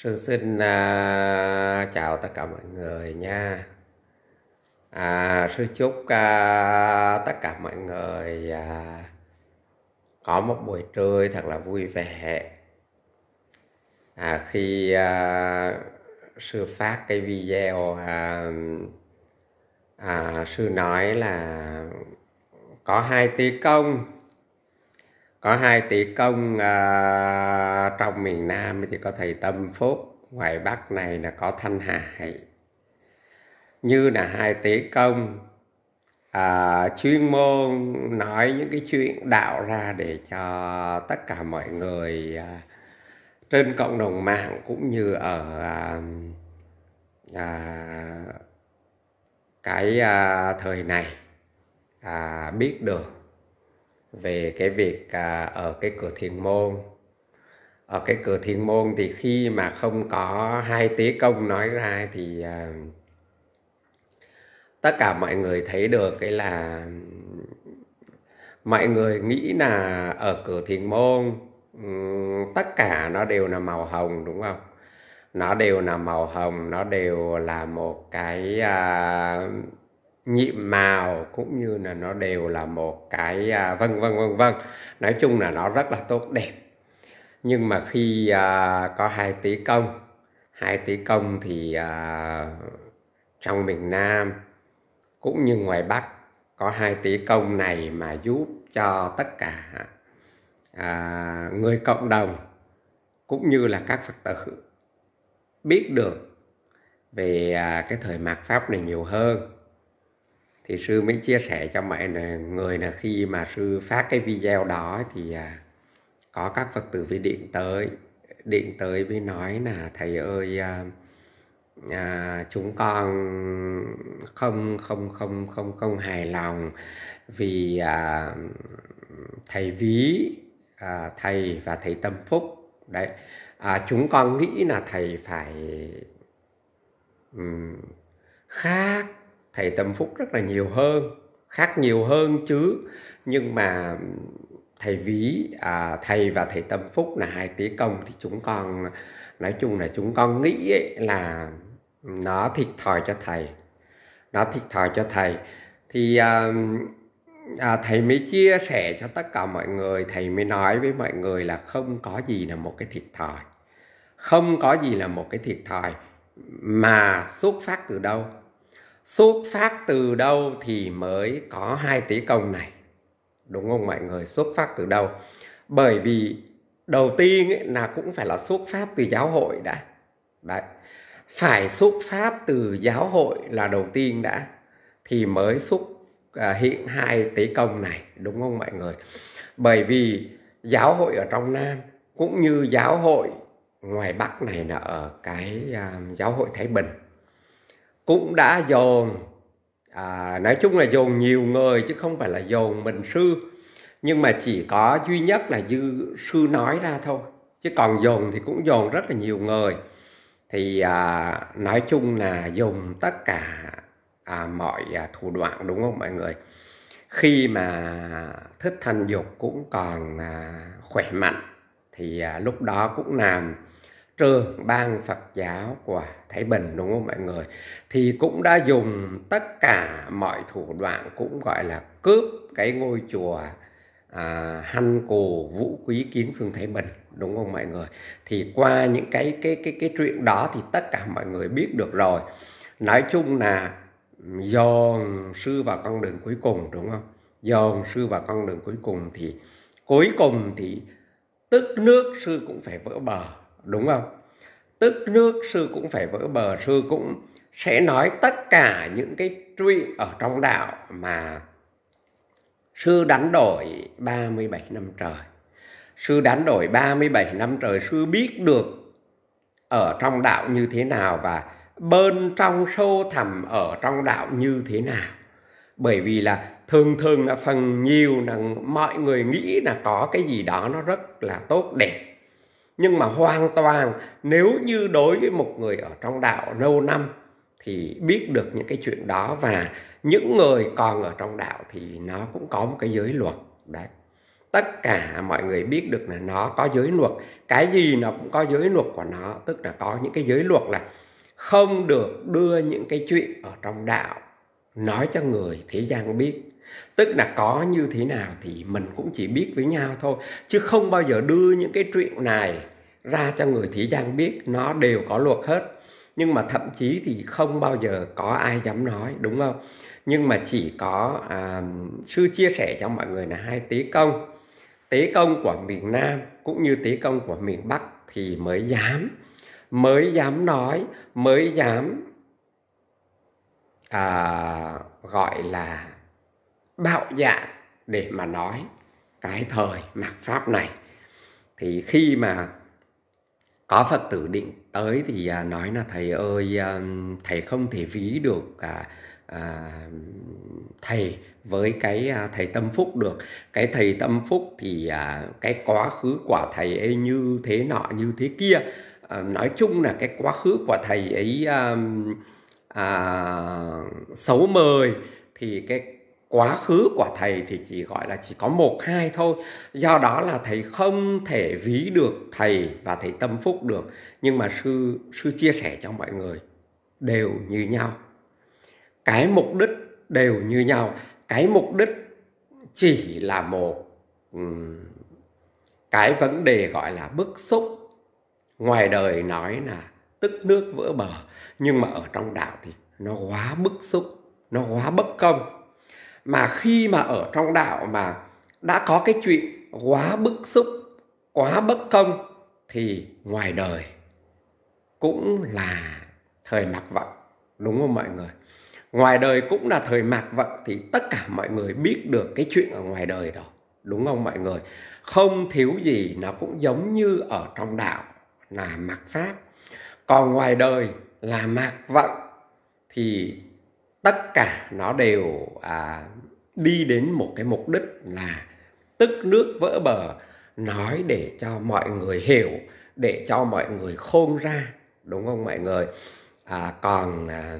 Sư xin à, chào tất cả mọi người nha. À, sư chúc à, tất cả mọi người à, có một buổi trưa thật là vui vẻ. À, khi à, sư phát cái video à, à, sư nói là có hai tí công có hai tỷ công à, trong miền Nam thì có thầy Tâm Phúc ngoài Bắc này là có Thanh Hải như là hai tỷ công à, chuyên môn nói những cái chuyện đạo ra để cho tất cả mọi người à, trên cộng đồng mạng cũng như ở à, à, cái à, thời này à, biết được về cái việc à, ở cái cửa thiền môn ở cái cửa thiền môn thì khi mà không có hai tế công nói ra thì à, tất cả mọi người thấy được cái là mọi người nghĩ là ở cửa thiền môn tất cả nó đều là màu hồng đúng không nó đều là màu hồng nó đều là một cái à, nhiệm màu cũng như là nó đều là một cái à, vân vân vân vân nói chung là nó rất là tốt đẹp nhưng mà khi à, có hai tỷ công hai tỷ công thì à, trong miền Nam cũng như ngoài Bắc có hai tỷ công này mà giúp cho tất cả à, người cộng đồng cũng như là các Phật tử biết được về à, cái thời mạt pháp này nhiều hơn thì sư mới chia sẻ cho mọi người là khi mà sư phát cái video đó thì à, có các phật tử vi điện tới điện tới với nói là thầy ơi à, à, chúng con không không không không không hài lòng vì à, thầy ví à, thầy và thầy tâm phúc đấy à, chúng con nghĩ là thầy phải um, khác thầy tâm phúc rất là nhiều hơn khác nhiều hơn chứ nhưng mà thầy ví à, thầy và thầy tâm phúc là hai tế công thì chúng con nói chung là chúng con nghĩ ấy là nó thiệt thòi cho thầy nó thiệt thòi cho thầy thì à, à, thầy mới chia sẻ cho tất cả mọi người thầy mới nói với mọi người là không có gì là một cái thiệt thòi không có gì là một cái thiệt thòi mà xuất phát từ đâu xuất phát từ đâu thì mới có hai tỷ công này đúng không mọi người xuất phát từ đâu bởi vì đầu tiên ấy, là cũng phải là xuất phát từ giáo hội đã đấy phải xuất phát từ giáo hội là đầu tiên đã thì mới xuất à, hiện hai tỷ công này đúng không mọi người bởi vì giáo hội ở trong nam cũng như giáo hội ngoài bắc này là ở cái à, giáo hội thái bình cũng đã dồn à, nói chung là dồn nhiều người chứ không phải là dồn mình sư nhưng mà chỉ có duy nhất là dư sư nói ra thôi chứ còn dồn thì cũng dồn rất là nhiều người thì à, nói chung là dùng tất cả à, mọi à, thủ đoạn đúng không mọi người khi mà thích thanh dục cũng còn à, khỏe mạnh thì à, lúc đó cũng làm trường ban Phật giáo của Thái Bình đúng không mọi người thì cũng đã dùng tất cả mọi thủ đoạn cũng gọi là cướp cái ngôi chùa à, Hăn Cù Vũ Quý Kiến Phương Thái Bình đúng không mọi người thì qua những cái cái cái cái chuyện đó thì tất cả mọi người biết được rồi nói chung là dồn sư vào con đường cuối cùng đúng không dồn sư vào con đường cuối cùng thì cuối cùng thì tức nước sư cũng phải vỡ bờ đúng không tức nước sư cũng phải vỡ bờ sư cũng sẽ nói tất cả những cái truy ở trong đạo mà sư đánh đổi 37 năm trời sư đánh đổi 37 năm trời sư biết được ở trong đạo như thế nào và bên trong sâu thẳm ở trong đạo như thế nào bởi vì là thường thường là phần nhiều là mọi người nghĩ là có cái gì đó nó rất là tốt đẹp nhưng mà hoàn toàn nếu như đối với một người ở trong đạo lâu năm thì biết được những cái chuyện đó và những người còn ở trong đạo thì nó cũng có một cái giới luật đấy tất cả mọi người biết được là nó có giới luật cái gì nó cũng có giới luật của nó tức là có những cái giới luật là không được đưa những cái chuyện ở trong đạo nói cho người thế gian biết tức là có như thế nào thì mình cũng chỉ biết với nhau thôi chứ không bao giờ đưa những cái chuyện này ra cho người thị gian biết nó đều có luật hết nhưng mà thậm chí thì không bao giờ có ai dám nói đúng không nhưng mà chỉ có à, sư chia sẻ cho mọi người là hai tế công tế công của miền nam cũng như tế công của miền bắc thì mới dám mới dám nói mới dám à, gọi là bạo dạn để mà nói cái thời mạt pháp này thì khi mà có phật tử định tới thì à, nói là thầy ơi à, thầy không thể ví được cả à, à, thầy với cái thầy tâm phúc được cái thầy tâm phúc thì à, cái quá khứ của thầy ấy như thế nọ như thế kia à, nói chung là cái quá khứ của thầy ấy à, à, xấu mời thì cái quá khứ của thầy thì chỉ gọi là chỉ có một hai thôi do đó là thầy không thể ví được thầy và thầy tâm phúc được nhưng mà sư sư chia sẻ cho mọi người đều như nhau cái mục đích đều như nhau cái mục đích chỉ là một cái vấn đề gọi là bức xúc ngoài đời nói là tức nước vỡ bờ nhưng mà ở trong đạo thì nó quá bức xúc nó quá bất công mà khi mà ở trong đạo mà đã có cái chuyện quá bức xúc quá bất công thì ngoài đời cũng là thời mặc vận đúng không mọi người ngoài đời cũng là thời mạc vận thì tất cả mọi người biết được cái chuyện ở ngoài đời đó đúng không mọi người không thiếu gì nó cũng giống như ở trong đạo là mặc pháp còn ngoài đời là mạc vận thì tất cả nó đều à, đi đến một cái mục đích là tức nước vỡ bờ nói để cho mọi người hiểu để cho mọi người khôn ra đúng không mọi người à, còn à,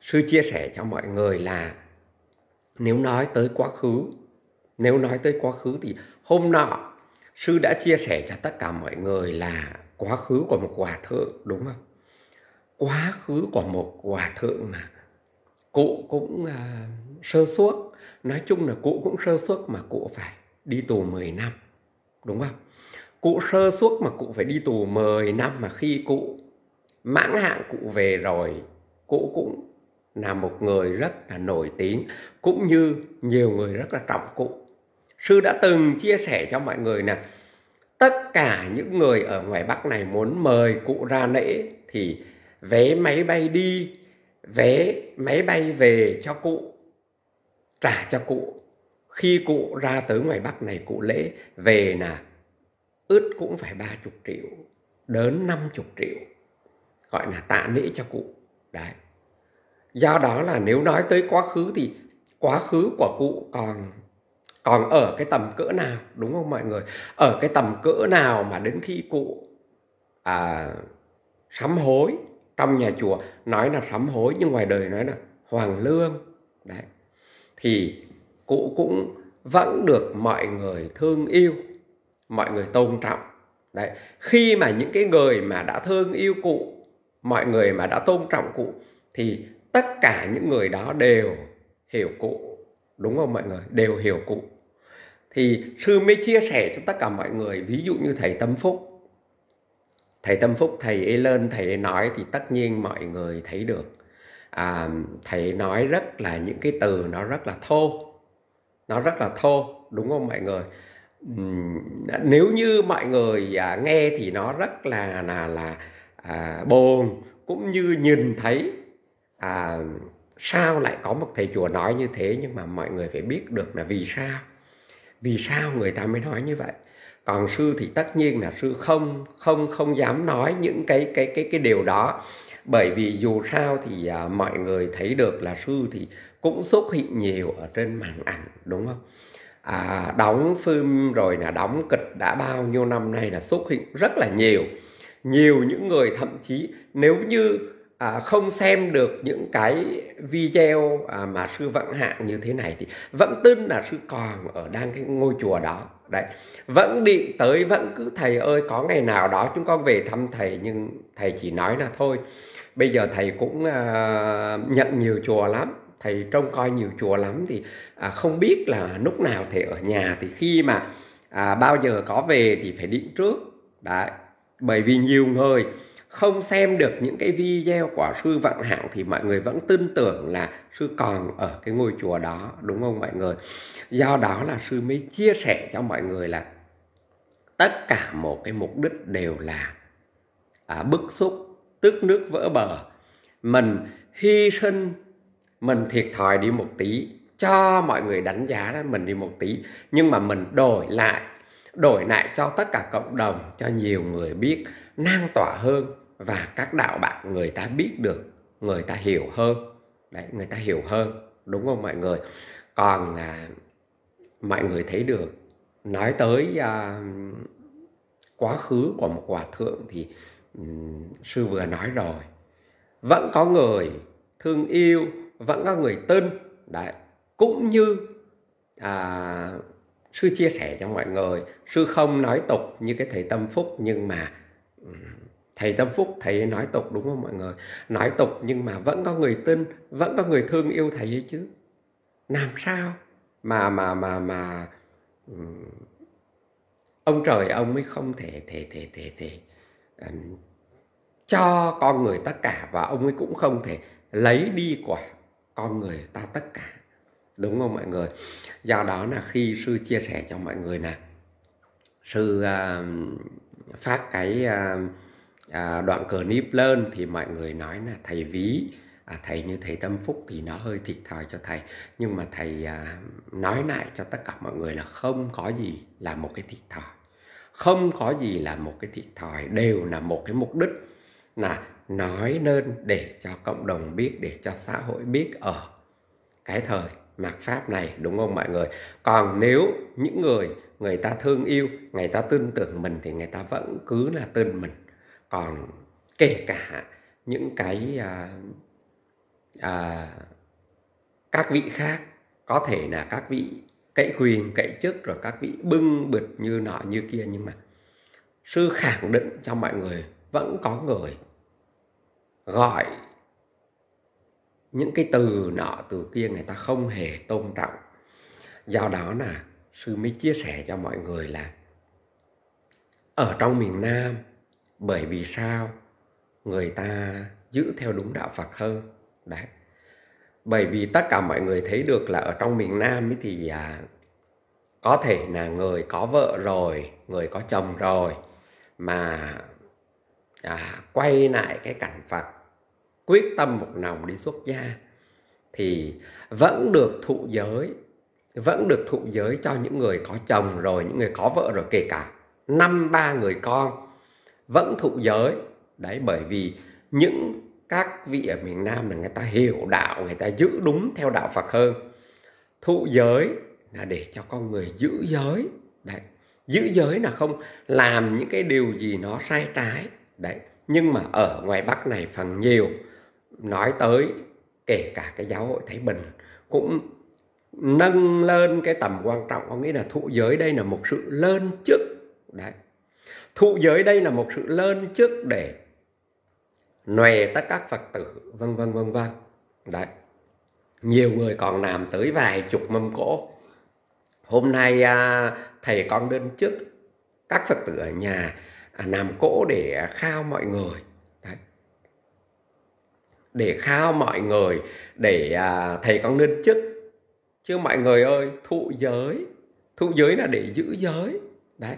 sư chia sẻ cho mọi người là nếu nói tới quá khứ nếu nói tới quá khứ thì hôm nọ sư đã chia sẻ cho tất cả mọi người là quá khứ của một hòa thượng đúng không quá khứ của một hòa thượng mà cụ cũng à, sơ suất nói chung là cụ cũng sơ suất mà cụ phải đi tù 10 năm đúng không cụ sơ suất mà cụ phải đi tù 10 năm mà khi cụ mãn hạn cụ về rồi cụ cũng là một người rất là nổi tiếng cũng như nhiều người rất là trọng cụ sư đã từng chia sẻ cho mọi người là tất cả những người ở ngoài bắc này muốn mời cụ ra lễ thì vé máy bay đi vé máy bay về cho cụ trả cho cụ khi cụ ra tới ngoài bắc này cụ lễ về là ướt cũng phải ba chục triệu đến năm chục triệu gọi là tạ lễ cho cụ đấy do đó là nếu nói tới quá khứ thì quá khứ của cụ còn còn ở cái tầm cỡ nào đúng không mọi người ở cái tầm cỡ nào mà đến khi cụ à, sám hối trong nhà chùa nói là sám hối nhưng ngoài đời nói là hoàng lương đấy thì cụ cũng vẫn được mọi người thương yêu mọi người tôn trọng đấy khi mà những cái người mà đã thương yêu cụ mọi người mà đã tôn trọng cụ thì tất cả những người đó đều hiểu cụ đúng không mọi người đều hiểu cụ thì sư mới chia sẻ cho tất cả mọi người ví dụ như thầy tâm phúc thầy tâm phúc thầy ấy lên thầy ấy nói thì tất nhiên mọi người thấy được à, thầy nói rất là những cái từ nó rất là thô nó rất là thô đúng không mọi người nếu như mọi người à, nghe thì nó rất là là là à, buồn cũng như nhìn thấy à, sao lại có một thầy chùa nói như thế nhưng mà mọi người phải biết được là vì sao vì sao người ta mới nói như vậy còn sư thì tất nhiên là sư không không không dám nói những cái cái cái cái điều đó bởi vì dù sao thì à, mọi người thấy được là sư thì cũng xuất hiện nhiều ở trên màn ảnh đúng không à, đóng phim rồi là đóng kịch đã bao nhiêu năm nay là xuất hiện rất là nhiều nhiều những người thậm chí nếu như à, không xem được những cái video à, mà sư vận hạng như thế này thì vẫn tin là sư còn ở đang cái ngôi chùa đó đấy vẫn định tới vẫn cứ thầy ơi có ngày nào đó chúng con về thăm thầy nhưng thầy chỉ nói là thôi bây giờ thầy cũng uh, nhận nhiều chùa lắm thầy trông coi nhiều chùa lắm thì à, không biết là lúc nào thầy ở nhà thì khi mà à, bao giờ có về thì phải định trước đấy bởi vì nhiều người không xem được những cái video của sư vạn hạng thì mọi người vẫn tin tưởng là sư còn ở cái ngôi chùa đó đúng không mọi người do đó là sư mới chia sẻ cho mọi người là tất cả một cái mục đích đều là à, bức xúc tức nước vỡ bờ mình hy sinh mình thiệt thòi đi một tí cho mọi người đánh giá là mình đi một tí nhưng mà mình đổi lại đổi lại cho tất cả cộng đồng cho nhiều người biết lan tỏa hơn và các đạo bạn người ta biết được người ta hiểu hơn đấy người ta hiểu hơn đúng không mọi người còn à, mọi người thấy được nói tới à, quá khứ của một hòa thượng thì um, sư vừa nói rồi vẫn có người thương yêu vẫn có người tin đấy cũng như à, sư chia sẻ cho mọi người sư không nói tục như cái thầy tâm phúc nhưng mà um, thầy tâm phúc thầy nói tục đúng không mọi người nói tục nhưng mà vẫn có người tin vẫn có người thương yêu thầy ấy chứ làm sao mà mà mà mà ông trời ông mới không thể thể thể thể thể um, cho con người tất cả và ông ấy cũng không thể lấy đi của con người ta tất cả đúng không mọi người do đó là khi sư chia sẻ cho mọi người nè sư uh, phát cái uh, à, đoạn clip lên thì mọi người nói là thầy ví à, thầy như thầy tâm phúc thì nó hơi thiệt thòi cho thầy nhưng mà thầy à, nói lại cho tất cả mọi người là không có gì là một cái thiệt thòi không có gì là một cái thiệt thòi đều là một cái mục đích là nói nên để cho cộng đồng biết để cho xã hội biết ở cái thời mạt pháp này đúng không mọi người còn nếu những người người ta thương yêu người ta tin tưởng mình thì người ta vẫn cứ là tin mình còn kể cả những cái à, à, các vị khác có thể là các vị cậy quyền cậy chức rồi các vị bưng bịch như nọ như kia nhưng mà sư khẳng định cho mọi người vẫn có người gọi những cái từ nọ từ kia người ta không hề tôn trọng do đó là sư mới chia sẻ cho mọi người là ở trong miền nam bởi vì sao người ta giữ theo đúng đạo Phật hơn đấy bởi vì tất cả mọi người thấy được là ở trong miền Nam ấy thì à, có thể là người có vợ rồi người có chồng rồi mà à, quay lại cái cảnh Phật quyết tâm một lòng đi xuất gia thì vẫn được thụ giới vẫn được thụ giới cho những người có chồng rồi những người có vợ rồi kể cả năm ba người con vẫn thụ giới đấy bởi vì những các vị ở miền Nam là người ta hiểu đạo người ta giữ đúng theo đạo Phật hơn thụ giới là để cho con người giữ giới đấy giữ giới là không làm những cái điều gì nó sai trái đấy nhưng mà ở ngoài Bắc này phần nhiều nói tới kể cả cái giáo hội Thái Bình cũng nâng lên cái tầm quan trọng có nghĩa là thụ giới đây là một sự lên chức đấy thụ giới đây là một sự lên trước để nòe tất các phật tử vân vân vân vân đấy nhiều người còn làm tới vài chục mâm cỗ hôm nay à, thầy con đến trước các phật tử ở nhà à, làm cỗ để khao mọi người đấy. để khao mọi người để à, thầy con nên chức chứ mọi người ơi thụ giới thụ giới là để giữ giới đấy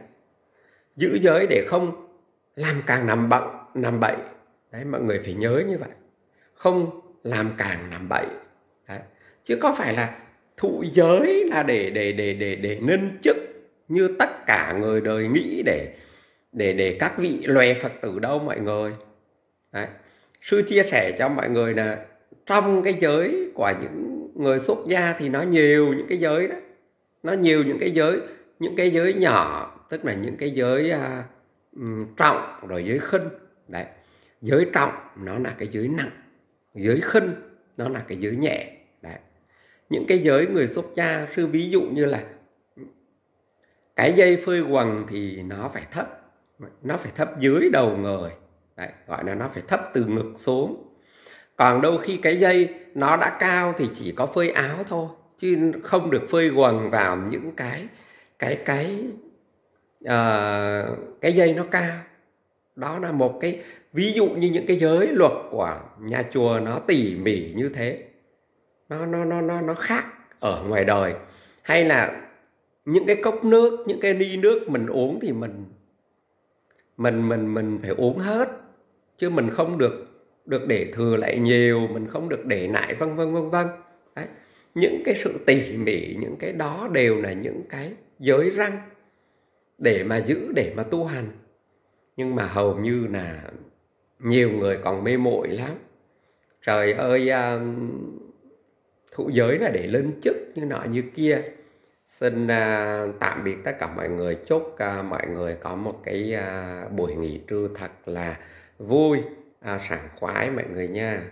giữ giới để không làm càng nằm bận nằm bậy đấy mọi người phải nhớ như vậy không làm càng nằm bậy đấy. chứ có phải là thụ giới là để để để để để nâng chức như tất cả người đời nghĩ để để để các vị lòe phật tử đâu mọi người đấy. sư chia sẻ cho mọi người là trong cái giới của những người xuất gia thì nó nhiều những cái giới đó nó nhiều những cái giới những cái giới nhỏ tức là những cái giới uh, trọng rồi giới khinh đấy giới trọng nó là cái giới nặng giới khinh nó là cái giới nhẹ đấy những cái giới người xuất gia sư ví dụ như là cái dây phơi quần thì nó phải thấp nó phải thấp dưới đầu người đấy, gọi là nó phải thấp từ ngực xuống còn đôi khi cái dây nó đã cao thì chỉ có phơi áo thôi chứ không được phơi quần vào những cái cái cái uh, cái dây nó cao đó là một cái ví dụ như những cái giới luật của nhà chùa nó tỉ mỉ như thế nó nó nó nó nó khác ở ngoài đời hay là những cái cốc nước những cái ly nước mình uống thì mình mình mình mình phải uống hết chứ mình không được được để thừa lại nhiều mình không được để lại vân vân vân vân những cái sự tỉ mỉ những cái đó đều là những cái giới răng để mà giữ để mà tu hành nhưng mà hầu như là nhiều người còn mê muội lắm trời ơi à, thụ giới là để lên chức như nọ như kia xin à, tạm biệt tất cả mọi người chúc à, mọi người có một cái à, buổi nghỉ trưa thật là vui à, sảng khoái mọi người nha